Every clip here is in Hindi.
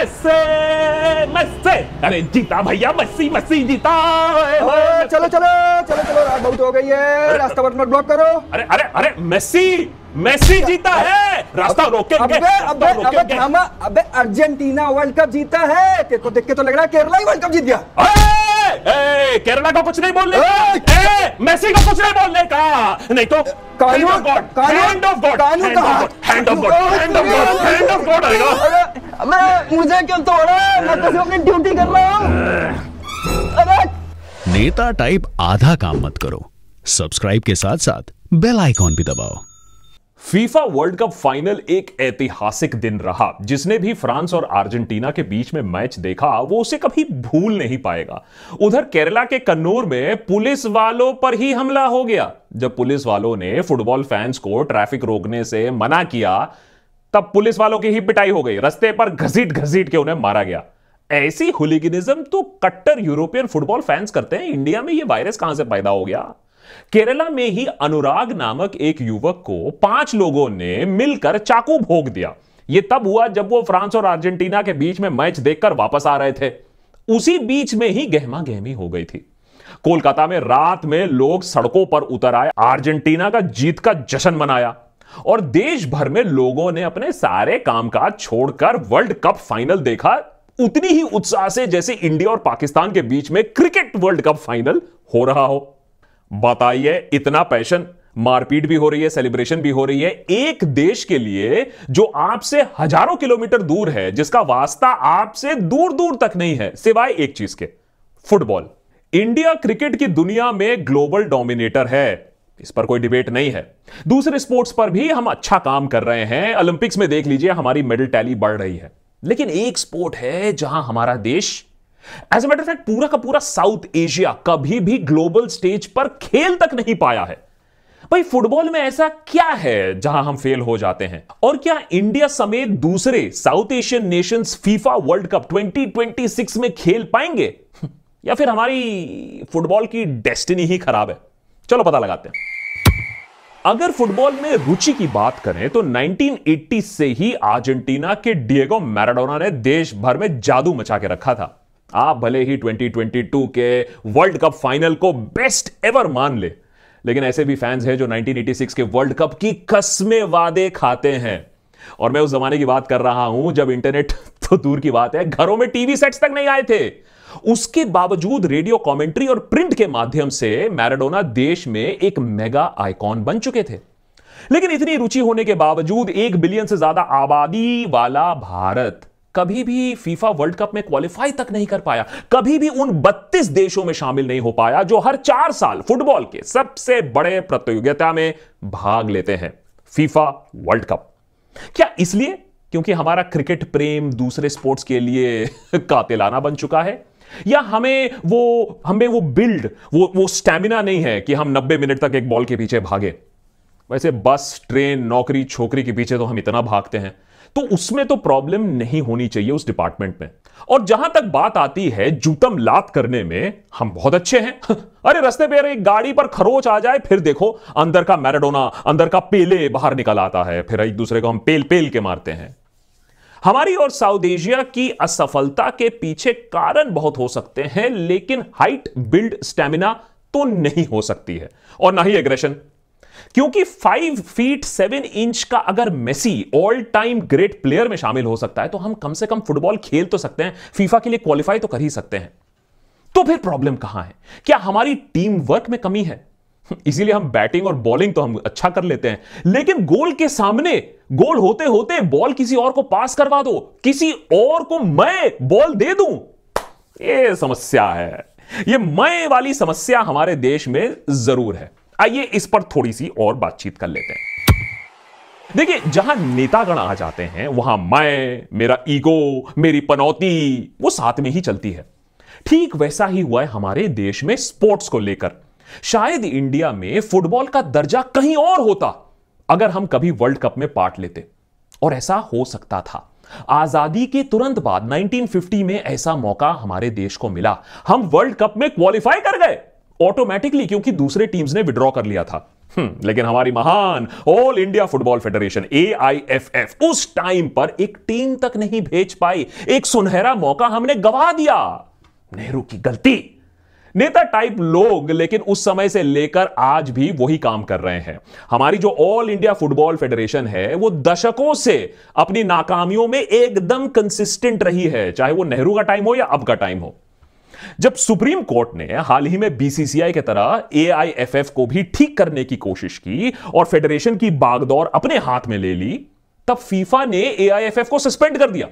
मैसे मैसे अरे जीता भैया मस्सी मस्सी जीता चलो चलो चलो चलो रात बहुत हो गई है रास्ता मत ब्लॉक करो अरे अरे अरे मेसी मेसी जीता है रास्ता रोके अबे अबे अबे ड्रामा अबे अर्जेंटीना वर्ल्ड कप जीता है तेरे को देख के तो लग रहा है केरला ही वर्ल्ड कप जीत गया केरला का कुछ नहीं बोलने का मेसी का कुछ नहीं बोलने का नहीं तो कानून ऑफ गॉड कानून of hand of God hand of God hand of God hand of God अबे मुझे क्यों तोड़ा मैं तो सिर्फ अपनी ड्यूटी कर रहा हूँ नेता टाइप आधा काम मत करो सब्सक्राइब के साथ साथ बेल आइकॉन भी दबाओ फीफा वर्ल्ड कप फाइनल एक ऐतिहासिक दिन रहा जिसने भी फ्रांस और अर्जेंटीना के बीच में मैच देखा वो उसे कभी भूल नहीं पाएगा उधर केरला के कन्नूर में पुलिस वालों पर ही हमला हो गया जब पुलिस वालों ने फुटबॉल फैंस को ट्रैफिक रोकने से मना किया तब पुलिस वालों की ही पिटाई हो गई रस्ते पर घसीट घसीट के उन्हें मारा गया ऐसी हुलिगिनिज्म तो कट्टर यूरोपियन फुटबॉल फैंस करते हैं इंडिया में यह वायरस कहां से पैदा हो गया केरला में ही अनुराग नामक एक युवक को पांच लोगों ने मिलकर चाकू भोग दिया यह तब हुआ जब वो फ्रांस और अर्जेंटीना के बीच में मैच देखकर वापस आ रहे थे उसी बीच में ही गहमा गहमी हो गई थी कोलकाता में रात में लोग सड़कों पर उतर आए अर्जेंटीना का जीत का जश्न मनाया और देश भर में लोगों ने अपने सारे कामकाज छोड़कर वर्ल्ड कप फाइनल देखा उतनी ही उत्साह से जैसे इंडिया और पाकिस्तान के बीच में क्रिकेट वर्ल्ड कप फाइनल हो रहा हो बताइए इतना पैशन मारपीट भी हो रही है सेलिब्रेशन भी हो रही है एक देश के लिए जो आपसे हजारों किलोमीटर दूर है जिसका वास्ता आपसे दूर दूर तक नहीं है सिवाय एक चीज के फुटबॉल इंडिया क्रिकेट की दुनिया में ग्लोबल डोमिनेटर है इस पर कोई डिबेट नहीं है दूसरे स्पोर्ट्स पर भी हम अच्छा काम कर रहे हैं ओलंपिक्स में देख लीजिए हमारी मेडल टैली बढ़ रही है लेकिन एक स्पोर्ट है जहां हमारा देश एज ए मैटर फैक्ट पूरा का पूरा साउथ एशिया कभी भी ग्लोबल स्टेज पर खेल तक नहीं पाया है भाई फुटबॉल में ऐसा क्या है जहां हम फेल हो जाते हैं और क्या इंडिया समेत दूसरे South Asian nations FIFA World Cup 2026 में खेल पाएंगे या फिर हमारी फुटबॉल की डेस्टिनी ही खराब है चलो पता लगाते हैं अगर फुटबॉल में रुचि की बात करें तो 1980 से ही अर्जेंटीना के डिएगो मैराडोना ने देश भर में जादू मचा के रखा था आप भले ही 2022 के वर्ल्ड कप फाइनल को बेस्ट एवर मान ले, लेकिन ऐसे भी फैंस हैं जो 1986 के वर्ल्ड कप की कसमें वादे खाते हैं और मैं उस जमाने की बात कर रहा हूं जब इंटरनेट तो दूर की बात है घरों में टीवी सेट्स तक नहीं आए थे उसके बावजूद रेडियो कमेंट्री और प्रिंट के माध्यम से मैराडोना देश में एक मेगा आइकॉन बन चुके थे लेकिन इतनी रुचि होने के बावजूद एक बिलियन से ज्यादा आबादी वाला भारत कभी भी फीफा वर्ल्ड कप में क्वालिफाई तक नहीं कर पाया कभी भी उन 32 देशों में शामिल नहीं हो पाया जो हर चार साल फुटबॉल के सबसे बड़े प्रतियोगिता में भाग लेते हैं फीफा वर्ल्ड कप क्या इसलिए क्योंकि हमारा क्रिकेट प्रेम दूसरे स्पोर्ट्स के लिए कातिलाना बन चुका है या हमें वो हमें वो बिल्ड वो वो स्टैमिना नहीं है कि हम 90 मिनट तक एक बॉल के पीछे भागे वैसे बस ट्रेन नौकरी छोकरी के पीछे तो हम इतना भागते हैं तो उसमें तो प्रॉब्लम नहीं होनी चाहिए उस डिपार्टमेंट में और जहां तक बात आती है जूतम लात करने में हम बहुत अच्छे हैं अरे रस्ते पे एक गाड़ी पर खरोच आ जाए फिर देखो अंदर का मैराडोना अंदर का पेले बाहर निकल आता है फिर एक दूसरे को हम पेल पेल के मारते हैं हमारी और साउथ एशिया की असफलता के पीछे कारण बहुत हो सकते हैं लेकिन हाइट बिल्ड स्टेमिना तो नहीं हो सकती है और ना ही एग्रेशन क्योंकि फाइव फीट सेवन इंच का अगर Messi all time great player में शामिल हो सकता है तो हम कम से कम फुटबॉल खेल तो सकते हैं फीफा के लिए क्वालिफाई तो कर ही सकते हैं तो फिर प्रॉब्लम कहां है क्या हमारी टीम वर्क में कमी है इसीलिए हम बैटिंग और बॉलिंग तो हम अच्छा कर लेते हैं लेकिन गोल के सामने गोल होते होते बॉल किसी और को पास करवा दो किसी और को मैं बॉल दे दूं ये समस्या है ये मैं वाली समस्या हमारे देश में जरूर है आइए इस पर थोड़ी सी और बातचीत कर लेते हैं देखिए जहां नेतागण आ जाते हैं वहां मैं मेरा ईगो मेरी पनौती वो साथ में ही चलती है ठीक वैसा ही हुआ है हमारे देश में स्पोर्ट्स को लेकर शायद इंडिया में फुटबॉल का दर्जा कहीं और होता अगर हम कभी वर्ल्ड कप में पार्ट लेते और ऐसा हो सकता था आजादी के तुरंत बाद 1950 में ऐसा मौका हमारे देश को मिला हम वर्ल्ड कप में क्वालिफाई कर गए ऑटोमेटिकली क्योंकि दूसरे टीम्स ने विड्रॉ कर लिया था हम्म, लेकिन हमारी महान ऑल इंडिया फुटबॉल फेडरेशन ए उस टाइम पर एक टीम तक नहीं भेज पाई एक सुनहरा मौका हमने गवा दिया नेहरू की गलती नेता टाइप लोग लेकिन उस समय से लेकर आज भी वही काम कर रहे हैं हमारी जो ऑल इंडिया फुटबॉल फेडरेशन है वो दशकों से अपनी नाकामियों में एकदम कंसिस्टेंट रही है चाहे वो नेहरू का टाइम हो या अब का टाइम हो जब सुप्रीम कोर्ट ने हाल ही में बीसीसीआई की तरह एआईएफएफ को भी ठीक करने की कोशिश की और फेडरेशन की बागदौर अपने हाथ में ले ली तब फीफा ने एआईएफएफ को सस्पेंड कर दिया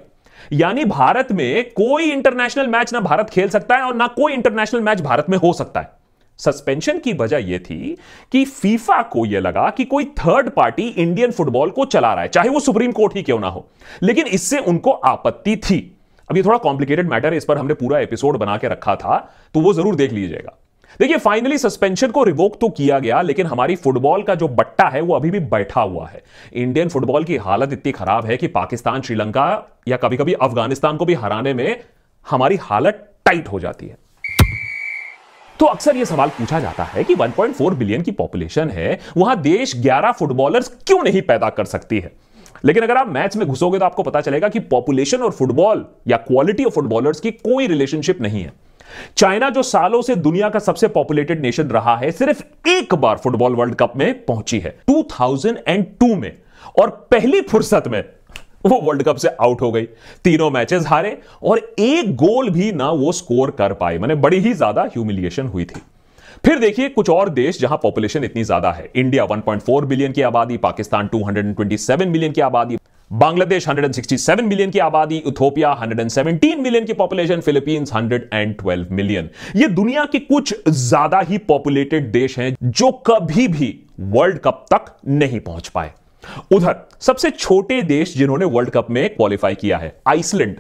यानी भारत में कोई इंटरनेशनल मैच ना भारत खेल सकता है और ना कोई इंटरनेशनल मैच भारत में हो सकता है सस्पेंशन की वजह यह थी कि फीफा को यह लगा कि कोई थर्ड पार्टी इंडियन फुटबॉल को चला रहा है चाहे वो सुप्रीम कोर्ट ही क्यों ना हो लेकिन इससे उनको आपत्ति थी अब ये थोड़ा कॉम्प्लिकेटेड मैटर है इस पर हमने पूरा एपिसोड बना के रखा था तो वो जरूर देख लीजिएगा देखिए फाइनली सस्पेंशन को रिवोक तो किया गया लेकिन हमारी फुटबॉल का जो बट्टा है वो अभी भी बैठा हुआ है इंडियन फुटबॉल की हालत इतनी खराब है कि पाकिस्तान श्रीलंका या कभी कभी अफगानिस्तान को भी हराने में हमारी हालत टाइट हो जाती है तो अक्सर यह सवाल पूछा जाता है कि 1.4 बिलियन की पॉपुलेशन है वहां देश 11 फुटबॉलर्स क्यों नहीं पैदा कर सकती है लेकिन अगर आप मैच में घुसोगे तो आपको पता चलेगा कि पॉपुलेशन और फुटबॉल या क्वालिटी ऑफ फुटबॉलर्स की कोई रिलेशनशिप नहीं है चाइना जो सालों से दुनिया का सबसे पॉपुलेटेड नेशन रहा है सिर्फ एक बार फुटबॉल वर्ल्ड कप में पहुंची है 2002 में और पहली फुर्सत में वो वर्ल्ड कप से आउट हो गई तीनों मैचेस हारे और एक गोल भी ना वो स्कोर कर पाए मैंने बड़ी ही ज्यादा ह्यूमिलिएशन हुई थी फिर देखिए कुछ और देश जहां पॉपुलेशन इतनी ज्यादा है इंडिया 1.4 बिलियन की आबादी पाकिस्तान 227 मिलियन की आबादी बांग्लादेश 167 मिलियन की आबादी इथोपिया 117 मिलियन की पॉपुलेशन फिलीपींस 112 मिलियन ये दुनिया के कुछ ज्यादा ही पॉपुलेटेड देश हैं जो कभी भी वर्ल्ड कप तक नहीं पहुंच पाए उधर सबसे छोटे देश जिन्होंने वर्ल्ड कप में क्वालिफाई किया है आइसलैंड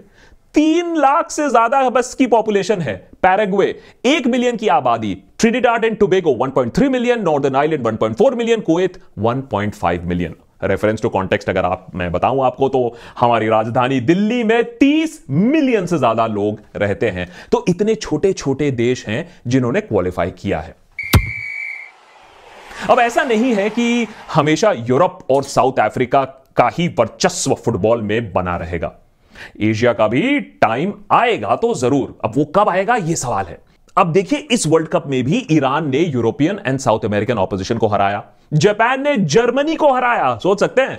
तीन लाख से ज्यादा बस की पॉपुलेशन है पैराग्वे एक मिलियन की आबादी Trinidad and Tobago 1.3 million northern island 1.4 million Kuwait 1.5 million reference to context अगर आप मैं बताऊं आपको तो हमारी राजधानी दिल्ली में 30 मिलियन से ज्यादा लोग रहते हैं तो इतने छोटे छोटे देश हैं जिन्होंने क्वालिफाई किया है अब ऐसा नहीं है कि हमेशा यूरोप और साउथ अफ्रीका का ही वर्चस्व फुटबॉल में बना रहेगा एशिया का भी टाइम आएगा तो जरूर अब वो कब आएगा यह सवाल है अब देखिए इस वर्ल्ड कप में भी ईरान ने European and South American opposition को हराया जापान ने जर्मनी को हराया सोच सकते हैं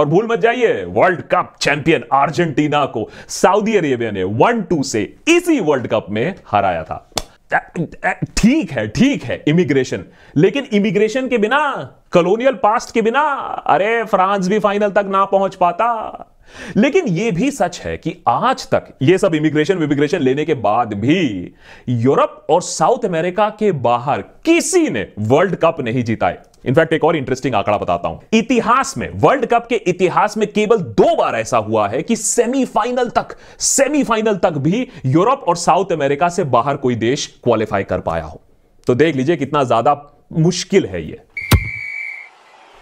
और भूल मत जाइए वर्ल्ड कप चैंपियन अर्जेंटीना को सऊदी अरेबिया ने वन टू से इसी वर्ल्ड कप में हराया था ठीक है ठीक है इमिग्रेशन लेकिन इमिग्रेशन के बिना कॉलोनियल पास्ट के बिना अरे फ्रांस भी फाइनल तक ना पहुंच पाता लेकिन यह भी सच है कि आज तक यह सब इमिग्रेशन विमिग्रेशन लेने के बाद भी यूरोप और साउथ अमेरिका के बाहर किसी ने वर्ल्ड कप नहीं जीता है इनफैक्ट एक और इंटरेस्टिंग आंकड़ा बताता हूं इतिहास में वर्ल्ड कप के इतिहास में केवल दो बार ऐसा हुआ है कि सेमीफाइनल तक सेमीफाइनल तक भी यूरोप और साउथ अमेरिका से बाहर कोई देश क्वालिफाई कर पाया हो तो देख लीजिए कितना ज्यादा मुश्किल है यह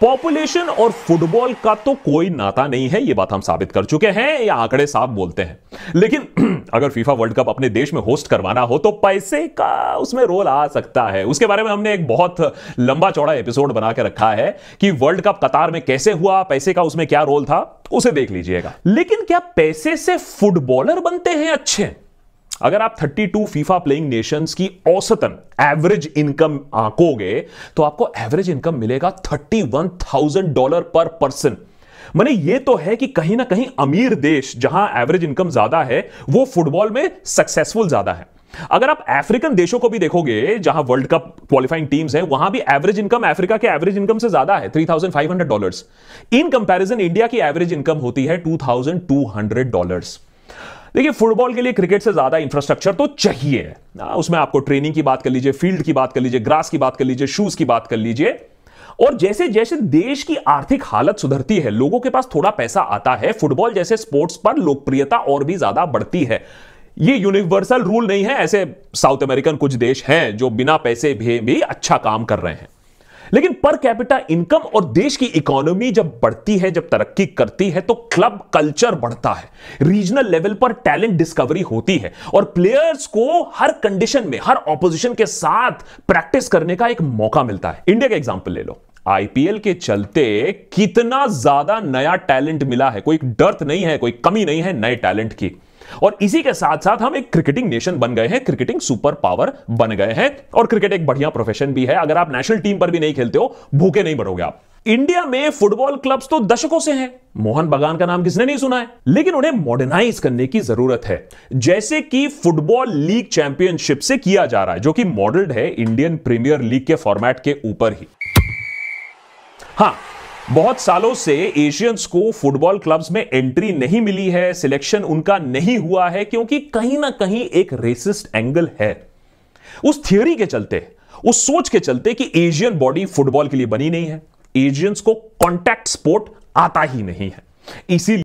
पॉपुलेशन और फुटबॉल का तो कोई नाता नहीं है यह बात हम साबित कर चुके हैं या आंकड़े साफ बोलते हैं लेकिन अगर फीफा वर्ल्ड कप अपने देश में होस्ट करवाना हो तो पैसे का उसमें रोल आ सकता है उसके बारे में हमने एक बहुत लंबा चौड़ा एपिसोड बना के रखा है कि वर्ल्ड कप कतार में कैसे हुआ पैसे का उसमें क्या रोल था उसे देख लीजिएगा लेकिन क्या पैसे से फुटबॉलर बनते हैं अच्छे अगर आप 32 फीफा प्लेइंग नेशंस की औसतन एवरेज इनकम आंकोगे तो आपको एवरेज इनकम मिलेगा 31,000 डॉलर पर पर्सन मैंने ये तो है कि कहीं ना कहीं अमीर देश जहां एवरेज इनकम ज्यादा है वो फुटबॉल में सक्सेसफुल ज्यादा है अगर आप अफ्रीकन देशों को भी देखोगे जहां वर्ल्ड कप क्वालिफाइंग टीम्स हैं वहां भी एवरेज इनकम अफ्रीका के एवरेज इनकम से ज्यादा है 3500 डॉलर्स इन कंपैरिजन इंडिया की एवरेज इनकम होती है 2200 डॉलर्स देखिए फुटबॉल के लिए क्रिकेट से ज़्यादा इंफ्रास्ट्रक्चर तो चाहिए ना उसमें आपको ट्रेनिंग की बात कर लीजिए फील्ड की बात कर लीजिए ग्रास की बात कर लीजिए शूज़ की बात कर लीजिए और जैसे जैसे देश की आर्थिक हालत सुधरती है लोगों के पास थोड़ा पैसा आता है फुटबॉल जैसे स्पोर्ट्स पर लोकप्रियता और भी ज़्यादा बढ़ती है ये यूनिवर्सल रूल नहीं है ऐसे साउथ अमेरिकन कुछ देश हैं जो बिना पैसे भी, भी अच्छा काम कर रहे हैं लेकिन पर कैपिटा इनकम और देश की इकोनॉमी जब बढ़ती है जब तरक्की करती है तो क्लब कल्चर बढ़ता है रीजनल लेवल पर टैलेंट डिस्कवरी होती है और प्लेयर्स को हर कंडीशन में हर ऑपोजिशन के साथ प्रैक्टिस करने का एक मौका मिलता है इंडिया का एग्जाम्पल ले लो आईपीएल के चलते कितना ज्यादा नया टैलेंट मिला है कोई डर्थ नहीं है कोई कमी नहीं है नए टैलेंट की और इसी के साथ साथ हम एक क्रिकेटिंग नेशन बन गए हैं क्रिकेटिंग सुपर पावर बन गए हैं और क्रिकेट एक बढ़िया प्रोफेशन भी है अगर आप नेशनल टीम पर भी नहीं खेलते हो भूखे नहीं बढ़ोगे आप इंडिया में फुटबॉल क्लब्स तो दशकों से हैं मोहन बगान का नाम किसने नहीं सुना है लेकिन उन्हें मॉडर्नाइज करने की जरूरत है जैसे कि फुटबॉल लीग चैंपियनशिप से किया जा रहा है जो कि मॉडल्ड है इंडियन प्रीमियर लीग के फॉर्मेट के ऊपर ही हाँ बहुत सालों से एशियंस को फुटबॉल क्लब्स में एंट्री नहीं मिली है सिलेक्शन उनका नहीं हुआ है क्योंकि कहीं ना कहीं एक रेसिस्ट एंगल है उस थियोरी के चलते उस सोच के चलते कि एशियन बॉडी फुटबॉल के लिए बनी नहीं है एशियंस को कॉन्टैक्ट स्पोर्ट आता ही नहीं है इसीलिए